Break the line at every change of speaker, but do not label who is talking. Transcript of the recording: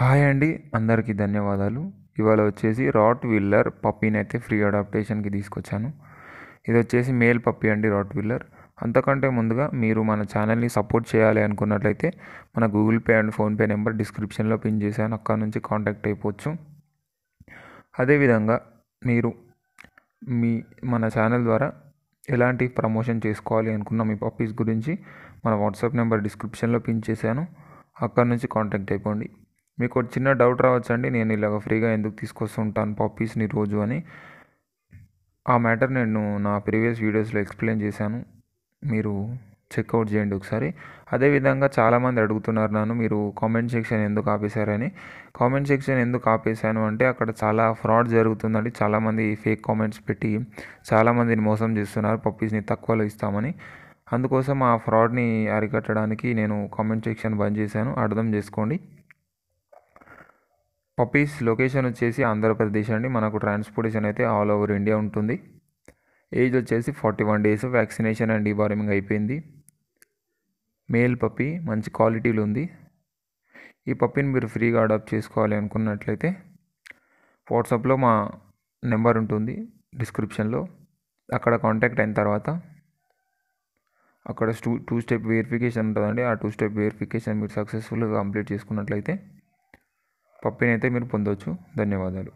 hi అండి అందరికీ ధన్యవాదాలు ఇవాళ వచ్చేసి రాట్ విల్లర్ పప్పీని అయితే ఫ్రీ అడాప్టేషన్కి తీసుకొచ్చాను ఇది వచ్చేసి మేల్ పప్పీ అండి రాట్ విల్లర్ అంతకంటే ముందుగా మీరు మన ఛానల్ని సపోర్ట్ చేయాలి అనుకున్నట్లయితే మన Google Pay and PhonePe number డిస్క్రిప్షన్లో పిన్ చేశాను అక్కడ నుంచి కాంటాక్ట్ అయిపోవచ్చు అదేవిధంగా మీరు మీ మన ఛానల్ ద్వారా ఎలాంటి ప్రమోషన్ చేసుకోవాలి అనుకున్న మీ పప్పీస్ గురించి మన వాట్సాప్ నెంబర్ డిస్క్రిప్షన్లో పిన్ చేశాను అక్కడ నుంచి కాంటాక్ట్ అయిపోండి మీకు ఒక చిన్న డౌట్ రావచ్చండి నేను ఇలాగ ఫ్రీగా ఎందుకు తీసుకొస్తుంటాను పాపీస్ని రోజు అని ఆ మ్యాటర్ నేను నా ప్రీవియస్ వీడియోస్లో ఎక్స్ప్లెయిన్ చేశాను మీరు చెక్అవుట్ చేయండి ఒకసారి అదేవిధంగా చాలామంది అడుగుతున్నారు నన్ను మీరు కామెంట్ సెక్షన్ ఎందుకు ఆపేశారని కామెంట్ సెక్షన్ ఎందుకు ఆపేశాను అంటే అక్కడ చాలా ఫ్రాడ్ జరుగుతుందండి చాలామంది ఫేక్ కామెంట్స్ పెట్టి చాలామందిని మోసం చేస్తున్నారు పప్పీస్ని తక్కువలో ఇస్తామని అందుకోసం ఆ ఫ్రాడ్ని అరికట్టడానికి నేను కామెంట్ సెక్షన్ బంద్ చేశాను అర్థం చేసుకోండి పప్పీస్ లొకేషన్ వచ్చేసి ఆంధ్రప్రదేశ్ అండి మనకు ట్రాన్స్పోర్టేషన్ అయితే ఆల్ ఓవర్ ఇండియా ఉంటుంది ఏజ్ వచ్చేసి forty one days vaccination and deworming అయిపోయింది మేల్ పప్పి మంచి క్వాలిటీలు ఉంది ఈ పప్పిని మీరు ఫ్రీగా అడాప్ట్ చేసుకోవాలి అనుకున్నట్లయితే వాట్సాప్లో మా నెంబర్ ఉంటుంది డిస్క్రిప్షన్లో అక్కడ కాంటాక్ట్ అయిన తర్వాత అక్కడ టూ టూ స్టెప్ వెరిఫికేషన్ ఉంటుందండి ఆ టూ స్టెప్ వెరిఫికేషన్ మీరు సక్సెస్ఫుల్గా కంప్లీట్ చేసుకున్నట్లయితే పప్పీని అయితే మీరు పొందవచ్చు ధన్యవాదాలు